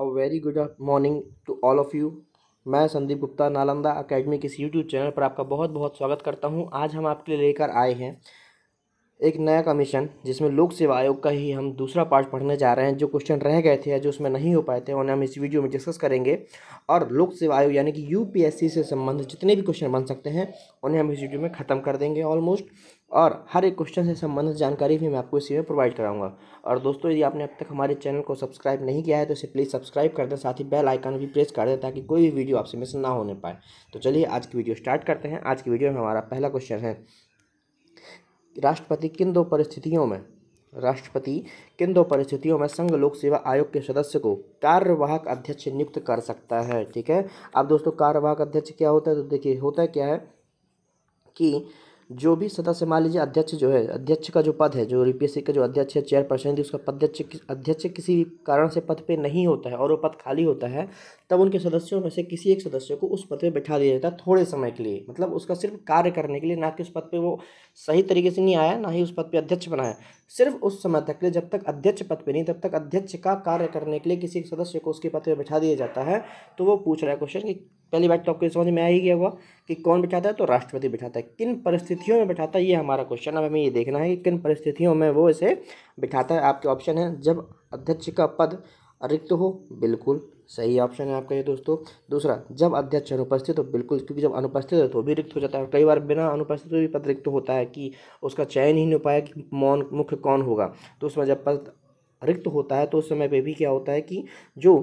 a very good morning to all of you मैं Sandeep Gupta Nalanda academy के इस यूट्यूब चैनल पर आपका बहुत बहुत स्वागत करता हूं आज हम आपके लिए लेकर आए हैं एक नया कमीशन जिसमें लोक सेवा आयोग का ही हम दूसरा पार्ट पढ़ने जा रहे हैं जो क्वेश्चन रह गए थे या जो उसमें नहीं हो पाए थे उन्हें हम इस वीडियो में डिस्कस करेंगे और लोक सेवा आयोग यानी कि यूपीएससी से संबंधित जितने भी क्वेश्चन बन सकते हैं उन्हें हम इस वीडियो में ख़त्म कर देंगे ऑलमोस्ट और हर एक क्वेश्चन से संबंधित जानकारी भी मैं आपको इसी में प्रोवाइड कराऊंगा और दोस्तों यदि आपने अब तक हमारे चैनल को सब्सक्राइब नहीं किया है तो इसे प्लीज़ सब्सक्राइब कर दें साथ ही बेल आइकन भी प्रेस कर दें ताकि कोई भी वीडियो आपसे मिस ना होने पाए तो चलिए आज की वीडियो स्टार्ट करते हैं आज की वीडियो में हमारा पहला क्वेश्चन है राष्ट्रपति किन दो परिस्थितियों में राष्ट्रपति किन दो परिस्थितियों में संघ लोक सेवा आयोग के सदस्य को कार्यवाहक अध्यक्ष नियुक्त कर सकता है ठीक है अब दोस्तों कार्यवाहक अध्यक्ष क्या होता है तो देखिए होता है क्या है कि जो भी सदस्य मान लीजिए अध्यक्ष जो है अध्यक्ष का जो पद है जो यूपीएससी का जो अध्यक्ष है चेयरपर्सन है उसका पद्यक्ष अध्यक्ष किसी भी कारण से पद पे नहीं होता है और वो पद खाली होता है तब उनके सदस्यों में से किसी एक सदस्य को उस पद पे बैठा दिया जाता है थोड़े समय के लिए मतलब उसका सिर्फ कार्य करने के लिए ना कि उस पद पर वो सही तरीके से नहीं आया ना ही उस पद पर अध्यक्ष बनाया सिर्फ उस समय तक के लिए जब तक अध्यक्ष पद पर नहीं तब तक अध्यक्ष का कार्य करने के लिए किसी एक सदस्य को उसके पद पर बैठा दिया जाता है तो वो पूछ रहा है क्वेश्चन कि पहली बात तो आपको समझ में आ ही गया होगा कि कौन बिठाता है तो राष्ट्रपति बिठाता है किन परिस्थितियों में बिठाता है ये हमारा क्वेश्चन अब हमें ये देखना है कि किन परिस्थितियों में वो इसे बिठाता है आपके ऑप्शन है जब अध्यक्ष का पद रिक्त हो बिल्कुल सही ऑप्शन है आपका ये दोस्तों दूसरा जब अध्यक्ष अनुपस्थित हो बिल्कुल क्योंकि जब अनुपस्थित हो तो भी रिक्त हो जाता है कई बार बिना अनुपस्थित भी पद रिक्त होता है कि उसका चयन ही नहीं हो पाया कि मौन मुख्य कौन होगा तो उसमें जब पद रिक्त होता है तो उस समय पर भी क्या होता है कि जो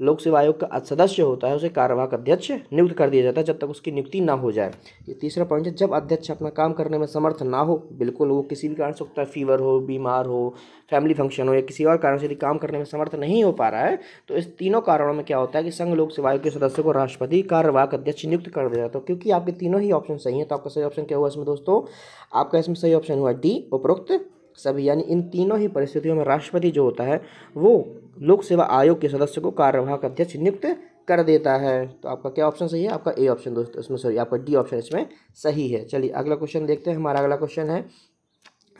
लोक सेवा आयोग का सदस्य होता है उसे कार्यवाहक अध्यक्ष नियुक्त कर दिया जाता है जब तक उसकी नियुक्ति ना हो जाए ये तीसरा पॉइंट है जब अध्यक्ष अपना काम करने में समर्थ ना हो बिल्कुल वो किसी भी कारण से सकता है फीवर हो बीमार हो फैमिली फंक्शन हो या किसी और कारण से यदि काम करने में समर्थ नहीं हो पा रहा है तो इस तीनों कारणों में क्या होता है कि संघ लोक सेवा आयोग के सदस्य को राष्ट्रपति कार्यवाहक अध्यक्ष नियुक्त कर दिया जाता है क्योंकि आपके तीनों ही ऑप्शन सही है तो आपका सही ऑप्शन क्या हुआ इसमें दोस्तों आपका इसमें सही ऑप्शन हुआ डी उपरोक्त सभी यानी इन तीनों ही परिस्थितियों में राष्ट्रपति जो होता है वो लोक सेवा आयोग के सदस्य को कार्यवाहक अध्यक्ष नियुक्त कर देता है तो आपका क्या ऑप्शन सही है आपका ए ऑप्शन दोस्तों इसमें सॉरी आपका डी ऑप्शन इसमें सही है चलिए अगला क्वेश्चन देखते हैं हमारा अगला क्वेश्चन है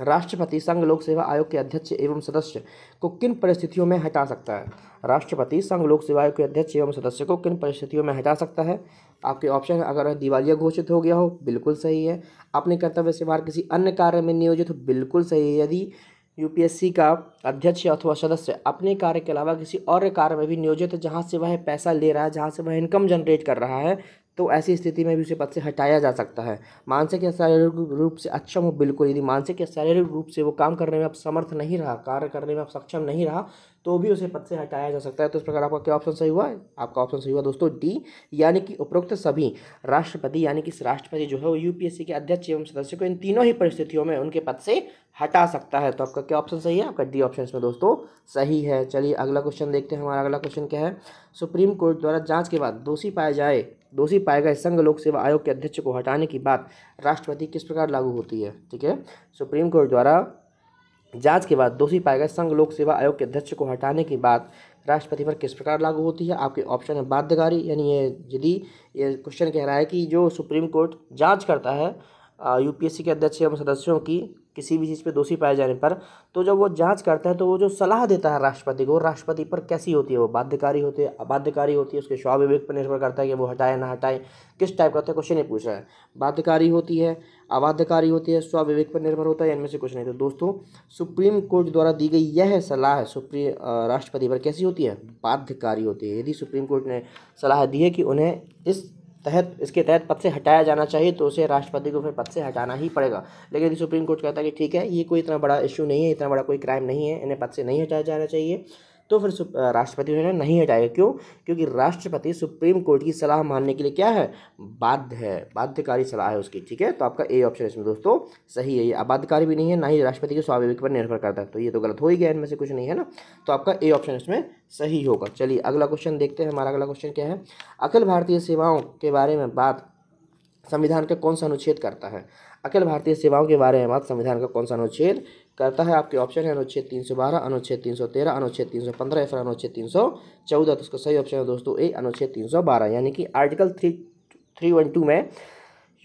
राष्ट्रपति संघ लोक सेवा आयोग के अध्यक्ष एवं सदस्य को किन परिस्थितियों में हटा सकता है राष्ट्रपति संघ लोक सेवा आयोग के अध्यक्ष एवं सदस्य को किन परिस्थितियों में हटा सकता है आपके ऑप्शन अगर दिवालिया घोषित हो गया हो बिल्कुल सही है अपने कर्तव्य से बाहर किसी अन्य कार्य में नियोजित हो बिल्कुल सही है यदि यूपीएससी का अध्यक्ष अथवा सदस्य अपने कार्य के अलावा किसी और कार्य में भी नियोजित है जहाँ से वह पैसा ले रहा है जहाँ से वह इनकम जनरेट कर रहा है तो ऐसी स्थिति में भी उसे पद से हटाया जा सकता है मानसिक या शारीरिक रूप से अक्षम हो बिल्कुल यदि मानसिक या शारीरिक रूप से वो काम करने में अब समर्थ नहीं रहा कार्य करने में अब सक्षम नहीं रहा तो भी उसे पद से हटाया जा सकता है तो इस प्रकार आपका क्या ऑप्शन सही हुआ आपका ऑप्शन सही हुआ दोस्तों डी यानी कि उपरोक्त सभी राष्ट्रपति यानी कि राष्ट्रपति जो है वो यूपीएससी के अध्यक्ष एवं सदस्य को इन तीनों ही परिस्थितियों में उनके पद से हटा सकता है तो आपका क्या ऑप्शन सही है आपका डी ऑप्शन इसमें दोस्तों सही है चलिए अगला क्वेश्चन देखते हैं हमारा अगला क्वेश्चन क्या है सुप्रीम कोर्ट द्वारा जाँच के बाद दोषी पाए जाए दोषी पाए गए संघ लोक सेवा आयोग के अध्यक्ष को हटाने की बात राष्ट्रपति किस प्रकार लागू होती है ठीक है सुप्रीम कोर्ट द्वारा जांच के बाद दोषी पाए गए संघ लोक सेवा आयोग के अध्यक्ष को हटाने के बाद राष्ट्रपति पर किस प्रकार लागू होती है आपके ऑप्शन है बाध्यकारी यानी ये यदि ये क्वेश्चन कह रहा है कि जो सुप्रीम कोर्ट जांच करता है यूपीएससी के अध्यक्ष एवं सदस्यों की किसी भी चीज़ पे दोषी पाए जाने पर तो जब वो जांच करता है तो वो जो सलाह देता है राष्ट्रपति को राष्ट्रपति पर कैसी होती है वो बाध्यकारी होती है अबाध्यकारी होती है उसके स्वाभ विवेक पर निर्भर करता है कि वो हटाए ना हटाए किस टाइप का होता है क्वेश्चन ही पूछ रहा है बाध्यकारी होती है अबाध्यकारी होती है स्वाभ विवेक पर निर्भर होता है इनमें से कुछ नहीं तो दोस्तों सुप्रीम कोर्ट द्वारा दी गई यह सलाह सुप्रीम राष्ट्रपति पर कैसी होती है बाध्यकारी होती है यदि सुप्रीम कोर्ट ने सलाह दी है कि उन्हें इस तहत इसके तहत पद से हटाया जाना चाहिए तो उसे राष्ट्रपति को फिर पद से हटाना ही पड़ेगा लेकिन सुप्रीम कोर्ट कहता है कि ठीक है ये कोई इतना बड़ा इशू नहीं है इतना बड़ा कोई क्राइम नहीं है इन्हें पद से नहीं हटाया जाना चाहिए तो फिर राष्ट्रपति उन्हें नहीं हटाएगा क्यों क्योंकि राष्ट्रपति सुप्रीम कोर्ट की सलाह मानने के लिए क्या है बाध्य है बाध्यकारी सलाह है उसकी ठीक है तो आपका ए ऑप्शन इसमें दोस्तों सही है ये अबाध्यकारी भी नहीं है ना ही राष्ट्रपति के स्वाभाविक पर निर्भर करता है तो ये तो गलत हो ही गया इनमें से कुछ नहीं है ना तो आपका ए ऑप्शन इसमें सही होगा चलिए अगला क्वेश्चन देखते हैं हमारा अगला क्वेश्चन क्या है अखिल भारतीय सेवाओं के बारे में बात संविधान का कौन सा अनुच्छेद करता है अखिल भारतीय सेवाओं के बारे में बात संविधान का कौन सा अनुच्छेद करता है आपके ऑप्शन है अनुच्छेद तीन सौ बारह अनुच्छेद तीन सौ तेरह अनुच्छेद तीन सौ पंद्रह या फिर अनुच्छेद तीन सौ चौदह तो उसका सही ऑप्शन है दोस्तों ए अनुच्छेद तीन सौ बारह यानी कि article three three one two में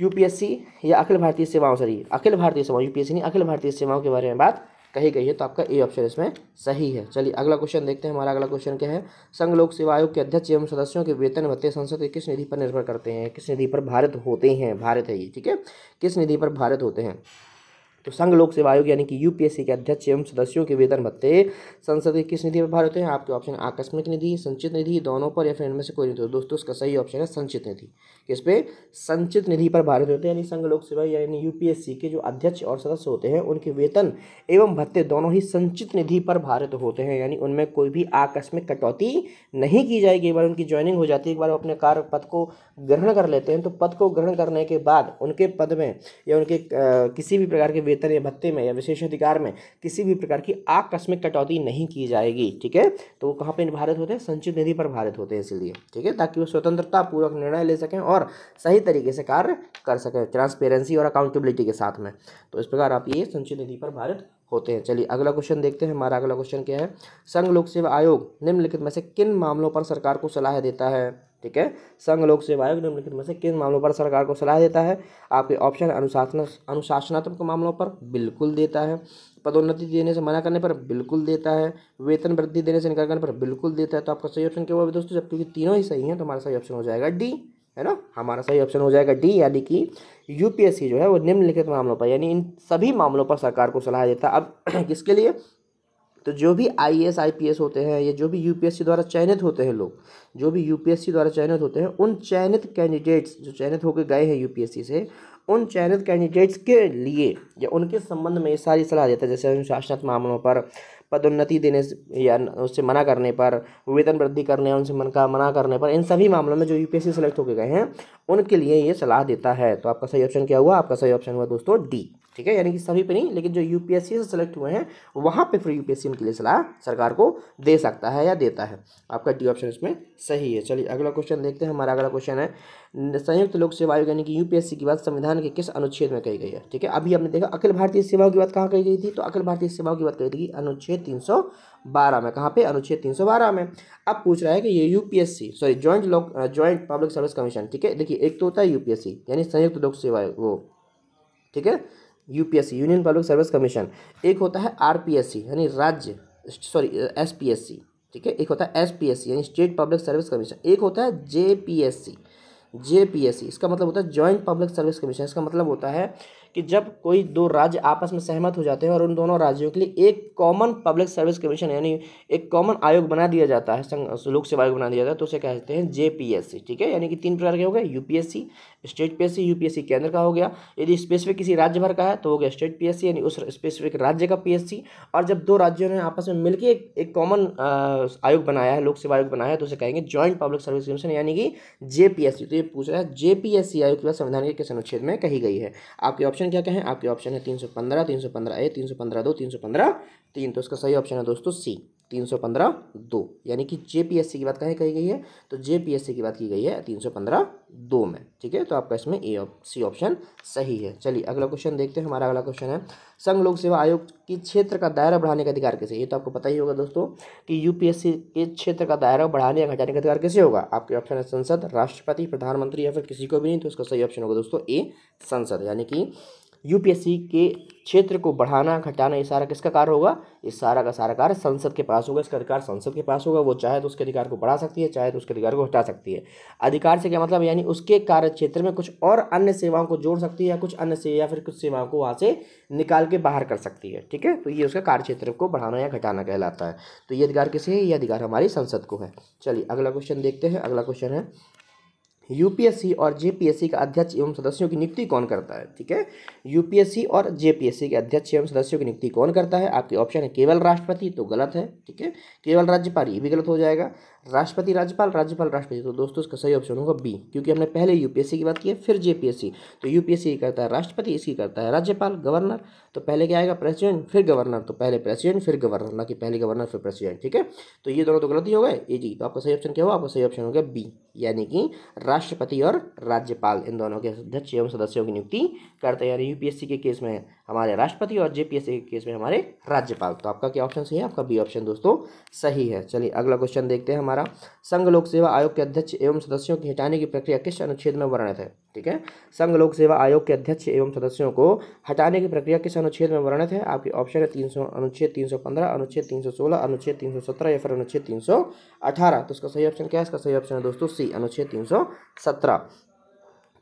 यूपीएससी या अखिल भारतीय सेवाओं सॉरी अखिल भारतीय सेवाओं यूपीएससी नहीं अखिल भारतीय सेवाओं के बारे में बात कही गई है तो आपका ए ऑप्शन इसमें सही है चलिए अगला क्वेश्चन देखते हैं हमारा अगला क्वेश्चन क्या है संघ लोक सेवा आयोग के अध्यक्ष एवं सदस्यों के वेतन भत्ते संसद के किस निधि पर निर्भर करते हैं किस निधि पर भारत होते हैं भारत है ये ठीक है किस निधि पर भारत होते हैं तो संघ लोक सेवा आयोग यानी कि यूपीएससी के अध्यक्ष एवं सदस्यों के वेतन भत्ते संसद के किस निधि पर भार होते हैं आपके ऑप्शन आकस्मिक निधि संचित निधि दोनों पर या फिर इनमें से कोई नहीं तो दोस्तों इसका सही ऑप्शन है संचित निधि किस पे संचित निधि पर भारत होते हैं यानी संघ लोक सेवा यानी यूपीएससी के जो अध्यक्ष और सदस्य होते हैं उनके वेतन एवं भत्ते दोनों ही संचित निधि पर भारत होते हैं यानी उनमें कोई भी आकस्मिक कटौती नहीं की जाएगी एक बार उनकी ज्वाइनिंग हो जाती है एक बार अपने कार्य पद को ग्रहण कर लेते हैं तो पद को ग्रहण करने के बाद उनके पद में या उनके किसी भी प्रकार के वेतन या भत्ते में या विशेष अधिकार में किसी भी प्रकार की आकस्मिक कटौती नहीं की जाएगी ठीक है तो वो कहाँ पर निर्भारित होते हैं संचित निधि पर भारित होते हैं इसलिए ठीक है ताकि वो स्वतंत्रता पूर्वक निर्णय ले सकें और सही तरीके से कार्य कर सकें ट्रांसपेरेंसी और अकाउंटेबिलिटी के साथ में तो इस प्रकार आप ये संचित निधि पर भारत होते हैं चलिए अगला क्वेश्चन देखते हैं हमारा अगला क्वेश्चन क्या है संघ लोक सेवा आयोग निम्नलिखित में से किन मामलों पर सरकार को सलाह देता है ठीक है संघ लोक सेवा आयोग निम्नलिखित में से किन मामलों पर सरकार को सलाह देता है आपके ऑप्शन अनुशासन अनुशासनात्मक मामलों पर बिल्कुल देता है पदोन्नति देने से मना करने पर बिल्कुल देता है वेतन वृद्धि देने से इनकार करने पर बिल्कुल देता है तो आपका सही ऑप्शन क्या हुआ दोस्तों जब क्योंकि तीनों ही सही हैं तो हमारा सही ऑप्शन हो जाएगा डी है ना हमारा सही ऑप्शन हो जाएगा डी यानी कि यूपीएससी जो है वो निम्नलिखित मामलों पर यानी इन सभी मामलों पर सरकार को सलाह देता है अब किसके लिए तो जो भी I S I P S होते हैं या जो भी यू पी एस सी द्वारा चयनित होते हैं लोग जो भी यू पी एस सी द्वारा चयनित होते हैं उन चयनित कैंडिडेट्स जो चयनित होकर गए हैं यू पी एस सी से उन चयनित कैंडिडेट्स के लिए या उनके संबंध में ये सारी सलाह देता है जैसे अनुशासनात्मक मामलों पर पदोन्नति देने से या उससे मना करने पर वेतन वृद्धि करने उनसे मन का मना करने पर इन सभी मामलों में जो यूपीएससी सेलेक्ट होकर गए हैं उनके लिए ये सलाह देता है तो आपका सही ऑप्शन क्या हुआ आपका सही ऑप्शन हुआ दोस्तों डी ठीक है यानी कि सभी पे नहीं लेकिन जो यूपीएससी से सेलेक्ट हुए हैं वहाँ पे फिर यूपीएससी उनके लिए सलाह सरकार को दे सकता है या देता है आपका डी ऑप्शन इसमें सही है चलिए अगला क्वेश्चन देखते हैं हमारा अगला क्वेश्चन है संयुक्त लोक सेवा आयोग यानी कि यूपीएससी की बात संविधान के किस अनुच्छेद में कही गई है ठीक है अभी हमने देखा अखिल भारतीय सेवाओं की बात कहाँ कही गई थी तो अखिल भारतीय सेवाओं की बात कही थी अनुच्छेद तीन बारह में कहाँ पे अनुच्छेद तीन सौ बारह में अब पूछ रहा है कि ये यूपीएससी सॉरी जॉइंट लोक जॉइंट पब्लिक सर्विस कमीशन ठीक है देखिए एक तो होता है यूपीएससी यानी संयुक्त लोक सेवा वो ठीक है UPSC union public service commission एक होता है आरपीएससी यानी राज्य सॉरी एसपीएससी ठीक है एक होता है एसपीएससी यानी स्टेट पब्लिक सर्विस कमीशन एक होता है जेपीएससी जेपीएससी इसका मतलब होता है जॉइंट पब्लिक सर्विस कमीशन इसका मतलब होता है कि जब कोई दो राज्य आपस में सहमत हो जाते हैं और उन दोनों राज्यों के लिए एक कॉमन पब्लिक सर्विस कमीशन यानी एक कॉमन आयोग बना दिया जाता है लोक सेवा आयोग बना दिया जाता है तो उसे कहते हैं जेपीएससी ठीक है यानी कि तीन प्रकार के हो गए यूपीएससी स्टेट पीएससी यूपीएससी केंद्र का हो गया यदि स्पेसिफिक किसी राज्य भर का है तो हो गया स्टेट पी यानी उस स्पेसिफिक राज्य का पीएससी और जब दो राज्यों ने आपस में मिलकर एक, कॉमन आयोग बनाया है लोक सेवा आयोग बनाया है तो उसे कहेंगे ज्वाइंट पब्लिक सर्विस कमीशन यानी कि जेपीएससी तो ये पूछ रहा है जेपीएससी आयोग की संविधान के किस अनुच्छेद में कही गई है आपके ऑप्शन ऑप्शन क्या क्या है आपके ऑप्शन है तीन सौ पंद्रह तीन सौ पंद्रह ए तीन सौ पंद्रह दो तीन सौ पंद्रह तीन तो इसका सही ऑप्शन है दोस्तों सी तीन सौ पंद्रह दो यानी कि जेपीएससी की बात कहीं कही गई है तो जेपीएससी की बात की गई है तीन सौ पंद्रह दो में ठीक है तो आपका इसमें ए सी ऑप्शन सही है चलिए अगला क्वेश्चन देखते हैं हमारा अगला क्वेश्चन है संघ लोक सेवा आयोग के क्षेत्र का दायरा बढ़ाने का अधिकार कैसे ये तो आपको पता ही होगा दोस्तों कि यूपीएससी के क्षेत्र का दायरा बढ़ाने या घटाने का अधिकार कैसे होगा आपके ऑप्शन है संसद राष्ट्रपति प्रधानमंत्री या फिर किसी को भी नहीं तो उसका सही ऑप्शन होगा दोस्तों ए संसद यानी कि यूपीएससी के क्षेत्र को बढ़ाना घटाना ये सारा किसका कार्य होगा इस सारा का सारा कार्य संसद के पास होगा इसका अधिकार संसद के पास होगा वो चाहे तो उसके अधिकार को बढ़ा सकती है चाहे तो उसके अधिकार को हटा सकती है अधिकार से क्या मतलब यानी उसके कार्य क्षेत्र में कुछ और अन्य सेवाओं को जोड़ सकती है या कुछ अन्य से या फिर कुछ सेवाओं को वहाँ से निकाल के बाहर कर सकती है ठीक है तो ये उसका कार्य क्षेत्र को बढ़ाना या घटाना कहलाता है तो ये अधिकार किसे है ये अधिकार हमारी संसद को है चलिए अगला क्वेश्चन देखते हैं अगला क्वेश्चन है यूपीएससी और जेपीएससी का अध्यक्ष एवं सदस्यों की नियुक्ति कौन करता है ठीक है यूपीएससी और जेपीएससी के अध्यक्ष एवं सदस्यों की नियुक्ति कौन करता है आपके ऑप्शन है केवल राष्ट्रपति तो गलत है ठीक है केवल राज्यपाल ये भी गलत हो जाएगा राष्ट्रपति राज्यपाल राज्यपाल राष्ट्रपति तो दोस्तों इसका सही ऑप्शन होगा बी क्योंकि हमने पहले यूपीएससी की बात की है फिर जेपीएससी तो यूपीएससी करता है राष्ट्रपति इसकी करता है राज्यपाल गवर्नर तो पहले क्या आएगा प्रेसिडेंट फिर गवर्नर तो पहले प्रेसिडेंट फिर गवर्नर ना कि पहले गवर्नर फिर प्रेसिडेंट ठीक है तो ये दोनों तो गलती हो गए ए जी तो आपका सही ऑप्शन क्या होगा आपका सही ऑप्शन हो गया बी यानी कि राष्ट्रपति और राज्यपाल इन दोनों के अध्यक्ष एवं सदस्यों की नियुक्ति करते हैं यानी यूपीएससी के केस में हमारे राष्ट्रपति और जेपीएससी के केस में हमारे राज्यपाल तो आपका क्या ऑप्शन सही है आपका बी ऑप्शन दोस्तों सही है चलिए अगला क्वेश्चन देखते हैं हमारे द्वारा संघ लोक सेवा आयोग के अध्यक्ष एवं सदस्यों की हटाने की प्रक्रिया किस अनुच्छेद में वर्णित है ठीक है संघ लोक सेवा आयोग के अध्यक्ष एवं सदस्यों को हटाने की प्रक्रिया किस अनुच्छेद में वर्णित है आपके ऑप्शन है तीन अनुच्छेद तीन अनुच्छेद तीन अनुच्छेद तीन या फिर अनुच्छेद तीन तो इसका सही ऑप्शन क्या है इसका सही ऑप्शन है दोस्तों सी अनुच्छेद तीन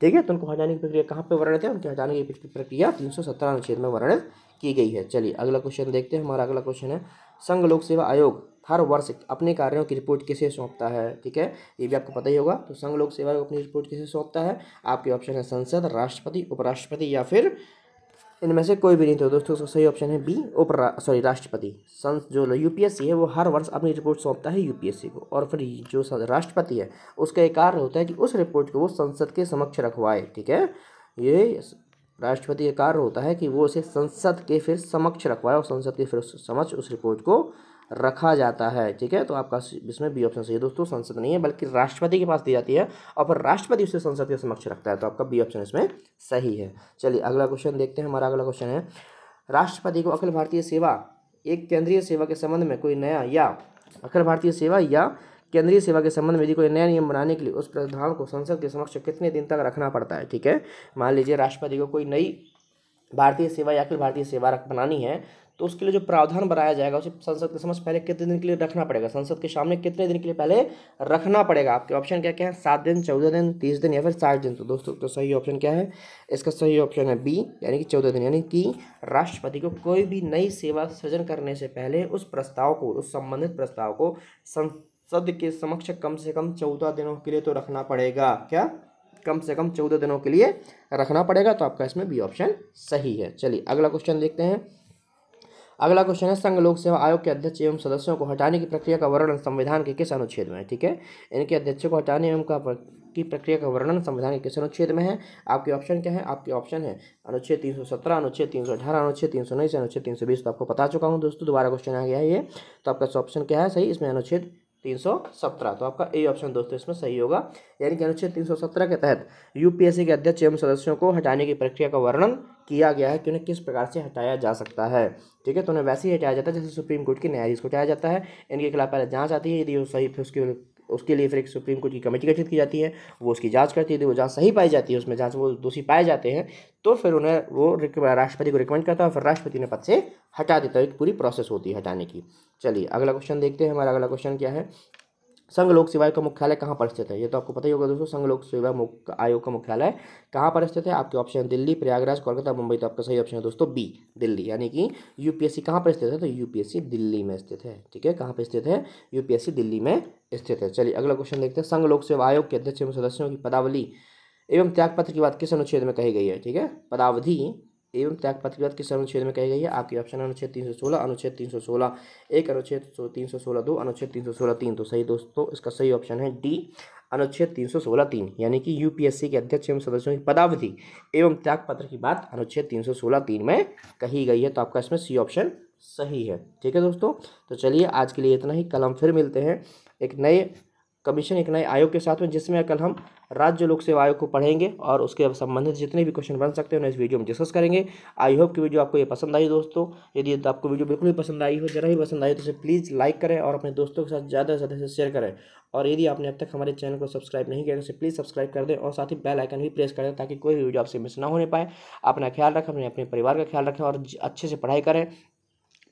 ठीक है तो उनको हटाने की प्रक्रिया कहाँ पे वर्णित है उनके हटाने की प्रक्रिया तीन अनुच्छेद में वर्णित की गई है चलिए अगला क्वेश्चन देखते हैं हमारा अगला क्वेश्चन है संघ लोक सेवा आयोग हर वर्ष अपने कार्यों की रिपोर्ट किसे सौंपता है ठीक है ये भी आपको पता ही होगा तो संघ लोक सेवा आयोग अपनी रिपोर्ट किसे सौंपता है आपके ऑप्शन है संसद राष्ट्रपति उपराष्ट्रपति या फिर इनमें से कोई भी नहीं तो दोस्तों सही ऑप्शन है बी उपरा सॉरी राष्ट्रपति संस जो यूपीएससी है वो हर वर्ष अपनी रिपोर्ट सौंपता है यूपीएससी को और फिर जो राष्ट्रपति है उसका एक कार्य होता है कि उस रिपोर्ट को वो संसद के समक्ष रखवाए ठीक है ये राष्ट्रपति का कार्य होता है कि वो इसे संसद के फिर समक्ष रखवाए और संसद के फिर समक्ष उस रिपोर्ट को रखा जाता है ठीक है तो आपका इसमें बी ऑप्शन सही है दोस्तों संसद नहीं है बल्कि राष्ट्रपति के पास दी जाती है और फिर राष्ट्रपति उसे संसद के समक्ष रखता है तो आपका बी ऑप्शन इसमें सही है चलिए अगला क्वेश्चन देखते हैं हमारा अगला क्वेश्चन है राष्ट्रपति को अखिल भारतीय सेवा एक केंद्रीय सेवा के संबंध में कोई नया या अखिल भारतीय सेवा या केंद्रीय सेवा के संबंध में यदि कोई नया नियम बनाने के लिए उस प्रावधान को संसद के समक्ष कितने दिन तक रखना पड़ता है ठीक है मान लीजिए राष्ट्रपति को कोई नई भारतीय सेवा या अखिल भारतीय सेवा बनानी है तो उसके लिए जो प्रावधान बनाया जाएगा उसे संसद के समक्ष पहले कितने दिन के लिए रखना पड़ेगा संसद के सामने कितने दिन के लिए पहले रखना पड़ेगा आपके ऑप्शन क्या क्या है सात दिन चौदह दिन तीस दिन या फिर साठ दिन तो दोस्तों तो सही ऑप्शन क्या है इसका सही ऑप्शन है बी यानी कि चौदह दिन यानी कि राष्ट्रपति को कोई भी नई सेवा सृजन करने से पहले उस प्रस्ताव को उस संबंधित प्रस्ताव को सद के समक्ष कम से कम चौदह दिनों के लिए तो रखना पड़ेगा क्या कम से कम चौदह दिनों के लिए रखना पड़ेगा तो आपका इसमें बी ऑप्शन सही है चलिए अगला क्वेश्चन देखते हैं अगला क्वेश्चन है संघ लोक सेवा आयोग के अध्यक्ष एवं सदस्यों को हटाने की प्रक्रिया का वर्णन संविधान के किस अनुच्छेद में है ठीक है इनके अध्यक्षों को हटाने एवं का की प्रक्रिया का वर्णन संविधान के किस अनुच्छेद में है आपके ऑप्शन क्या है आपके ऑप्शन है अनुच्छेद तीन सौ सत्रह अनुच्छेद तीन सौ अठारह अनुच्छेद तीन सौ उन्नीस अनुच्छेद तीन सौ बीस तो आपको बता चुका हूँ दोस्तों दोबारा क्वेश्चन आ गया है ये तो आपका ऑप्शन क्या है सही इसमें अनुच्छेद तीन सौ सत्रह तो आपका ए ऑप्शन दोस्तों इसमें सही होगा यानी कि अनुच्छेद तीन सौ सत्रह के तहत यूपीएससी के अध्यक्ष एवं सदस्यों को हटाने की प्रक्रिया का वर्णन किया गया है कि उन्हें किस प्रकार से हटाया जा सकता है ठीक है तो उन्हें वैसे ही हटाया जाता है जैसे सुप्रीम कोर्ट के न्यायाधीश को हटाया जाता है इनके खिलाफ पहले जाँच आती है यदि वो सही फिर उसकी उसके लिए फिर एक सुप्रीम कोर्ट की कमेटी गठित की जाती है वो उसकी जांच करती है यदि वो जांच सही पाई जाती है उसमें जांच वो दोषी पाए जाते हैं तो फिर उन्हें वो राष्ट्रपति को रिकमेंड करता है फिर राष्ट्रपति ने पद से हटा देता है तो एक पूरी प्रोसेस होती है हटाने की चलिए अगला क्वेश्चन देखते हैं हमारा अगला क्वेश्चन क्या है संघ लोक सेवा आयोग का मुख्यालय कहाँ पर स्थित है ये तो आपको पता ही होगा दोस्तों संघ लोक सेवा आयोग का मुख्यालय कहाँ पर स्थित है आपके ऑप्शन दिल्ली प्रयागराज कोलकाता मुंबई तो आपका सही ऑप्शन है दोस्तों बी दिल्ली यानी कि यूपीएससी कहाँ पर स्थित है तो यूपीएससी दिल्ली में स्थित है ठीक है कहाँ पर स्थित है यूपीएससी दिल्ली में स्थित है चलिए अगला क्वेश्चन देखते हैं संघ लोक सेवा आयोग के अध्यक्ष एवं सदस्यों की पदावली एवं त्यागपत्र की बात किस अनुच्छेद में कही गई है ठीक है पदावधि एवं त्याग पत्र बात किस अनुच्छेद में कही गई है आपकी ऑप्शन अनुच्छेद तीन सौ सोलह अनुच्छेद तीन सौ सोलह एक अनुच्छेद तीन सौ सोलह दो अनुच्छेद तीन सौ सोलह तीन तो सही दोस्तों इसका सही ऑप्शन है डी अनुच्छेद तीन सौ सोलह तीन यानी कि यूपीएससी के अध्यक्ष एवं सदस्यों की पदावधि एवं त्याग पत्र की बात अनुच्छेद तीन सौ सोलह तीन में कही गई है तो आपका इसमें सी ऑप्शन सही है ठीक है दोस्तों तो चलिए आज के लिए इतना ही कल हम फिर मिलते हैं एक नए कमीशन एक नए आयोग के साथ में जिसमें कल हम राज्य लोक सेवा आयोग को पढ़ेंगे और उसके संबंधित जितने भी क्वेश्चन बन सकते हैं उन्हें इस वीडियो में डिस्कस करेंगे आई होप कि वीडियो आपको ये पसंद आई दोस्तों यदि आपको वीडियो बिल्कुल भी पसंद आई हो जरा ही पसंद आई तो उसे प्लीज़ लाइक करें और अपने दोस्तों के साथ ज़्यादा से ज़्यादा से शेयर करें और यदि आपने अब तक हमारे चैनल को सब्सक्राइब नहीं किया तो इसे प्लीज़ सब्सक्राइब कर दें और साथ ही बेल आइकन भी प्रेस कर दें ताकि कोई भी वीडियो आपसे मिस ना होने पाए अपना ख्याल रखें अपने अपने परिवार का ख्याल रखें और अच्छे से पढ़ाई करें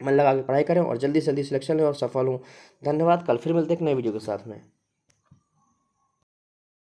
मन लगा के पढ़ाई करें और जल्दी से जल्दी सिलेक्शन लें और सफल हों धन्यवाद कल फिर मिलते हैं एक नए वीडियो के साथ में